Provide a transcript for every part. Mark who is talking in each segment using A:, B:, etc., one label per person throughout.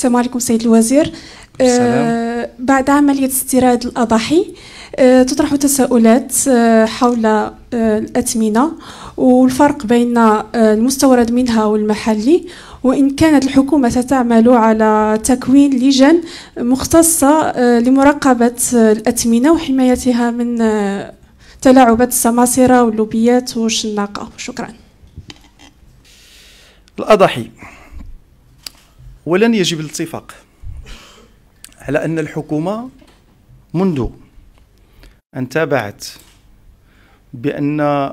A: السلام عليكم سيد الوزير السلام. آه، بعد عملية استيراد الأضاحي آه، تطرح تساؤلات آه، حول الأثمنة والفرق بين المستورد منها والمحلي وإن كانت الحكومة ستعمل على تكوين لجان مختصة لمراقبة الأثمنة وحمايتها من تلاعبات السماسرة واللوبيات والشناقة شكرا الأضاحي ولن يجب الاتفاق على أن الحكومة منذ أن تابعت بأن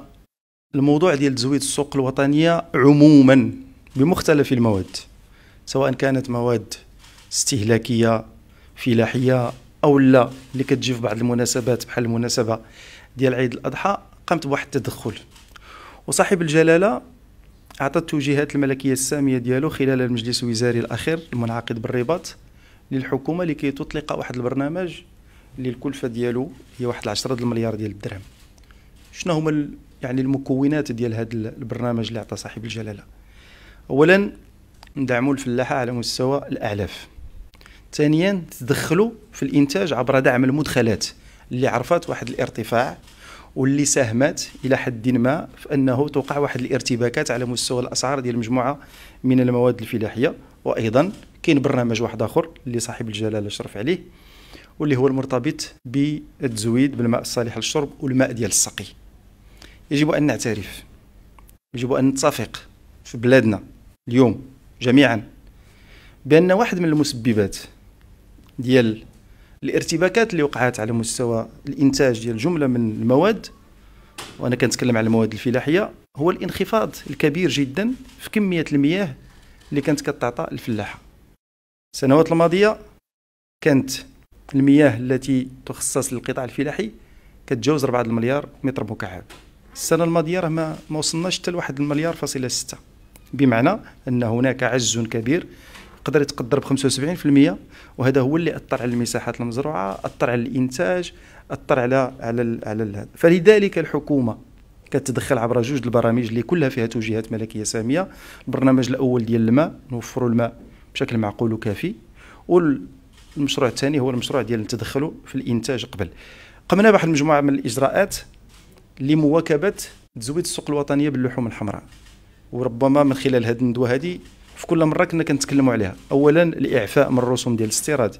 A: الموضوع ديال تزويد السوق الوطنية عموما بمختلف المواد سواء كانت مواد استهلاكية فلاحية أو لا اللي كتجي في بعض المناسبات بحال المناسبة ديال عيد الأضحى قامت بواحد التدخل وصاحب الجلالة أعطى التوجيهات الملكية السامية ديالو خلال المجلس الوزاري الأخير المنعقد بالرباط للحكومة لكي تطلق واحد البرنامج اللي الكلفة ديالو هي واحد 10 المليار ديال الدرهم شنو هما يعني المكونات ديال هذا البرنامج اللي عطى صاحب الجلاله اولا ندعموا الفلاحه على مستوى الاعلاف ثانيا تدخلوا في الانتاج عبر دعم المدخلات اللي عرفت واحد الارتفاع واللي ساهمت الى حد ما في انه توقع واحد الارتباكات على مستوى الاسعار ديال مجموعه من المواد الفلاحيه وايضا كاين برنامج واحد اخر اللي صاحب الجلاله شرف عليه واللي هو المرتبط بالتزويد بالماء الصالح للشرب والماء ديال السقي يجب ان نعترف يجب ان نتفق في بلادنا اليوم جميعا بان واحد من المسببات ديال الارتباكات اللي وقعت على مستوى الانتاج ديال جمله من المواد وانا كنتكلم على المواد الفلاحيه هو الانخفاض الكبير جدا في كميه المياه اللي كانت كتعطى الفلاحه السنوات الماضيه كانت المياه التي تخصص للقطاع الفلاحي كتجاوز 4 المليار متر مكعب السنه الماضيه راه ما وصلناش حتى لواحد المليار فاصله 6 بمعنى ان هناك عجز كبير قدر يتقدر ب 75% وهذا هو اللي اثر على المساحات المزروعه اثر على الانتاج اثر على على على هذا فلذلك الحكومه كتدخل عبر جوج البرامج اللي كلها فيها توجيهات ملكيه ساميه البرنامج الاول ديال الماء نوفروا الماء بشكل معقول وكافي والمشروع الثاني هو المشروع ديال التدخل في الانتاج قبل قمنا بواحد المجموعه من الاجراءات لمواكبه تزويد السوق الوطنيه باللحوم الحمراء وربما من خلال هذه الندوه هذه في كل مره كنا كنتكلموا عليها اولا الاعفاء من الرسوم ديال الاستيراد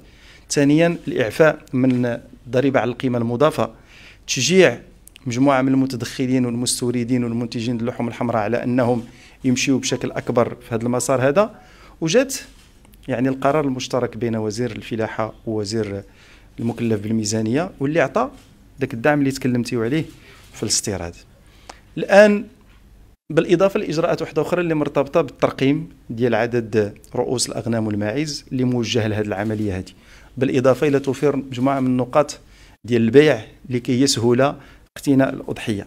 A: ثانيا الاعفاء من الضريبه على القيمه المضافه تشجيع مجموعه من المتدخلين والمستوردين والمنتجين اللحوم الحمراء على انهم يمشيوا بشكل اكبر في هذا المسار هذا وجات يعني القرار المشترك بين وزير الفلاحه ووزير المكلف بالميزانيه واللي عطى ذاك الدعم اللي تكلمتي عليه في الاستيراد الان بالاضافه لاجراءات واحده اخرى اللي مرتبطه بالترقيم ديال عدد رؤوس الاغنام والماعز اللي موجه لهذه العمليه هذه بالاضافه الى توفير مجموعه من النقاط ديال البيع لكي يسهل اقتناء الاضحيه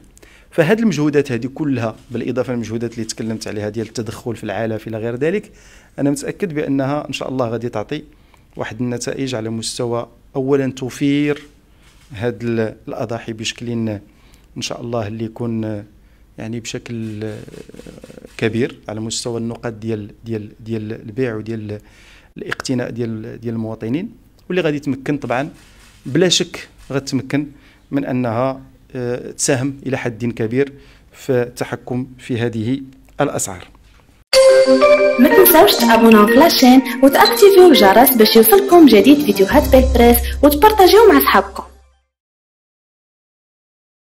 A: فهاد المجهودات هذه كلها بالاضافه للمجهودات اللي تكلمت عليها ديال التدخل في العالف الى غير ذلك انا متاكد بانها ان شاء الله غادي تعطي واحد النتائج على مستوى اولا توفير هاد الاضاحي بشكل ان شاء الله اللي يكون يعني بشكل آه، كبير على مستوى النقاط ديال ديال ديال البيع وديال الاقتناء ديال ديال المواطنين واللي غادي تمكن طبعا بلا شك غتمكن من انها آه، تساهم الى حد كبير في التحكم في هذه الاسعار ما تنساوش تابوناو في لاشين وتاكتيفيو الجرس باش يوصلكم جديد فيديوهات بالبريس وتبارطاجيو مع صحابكم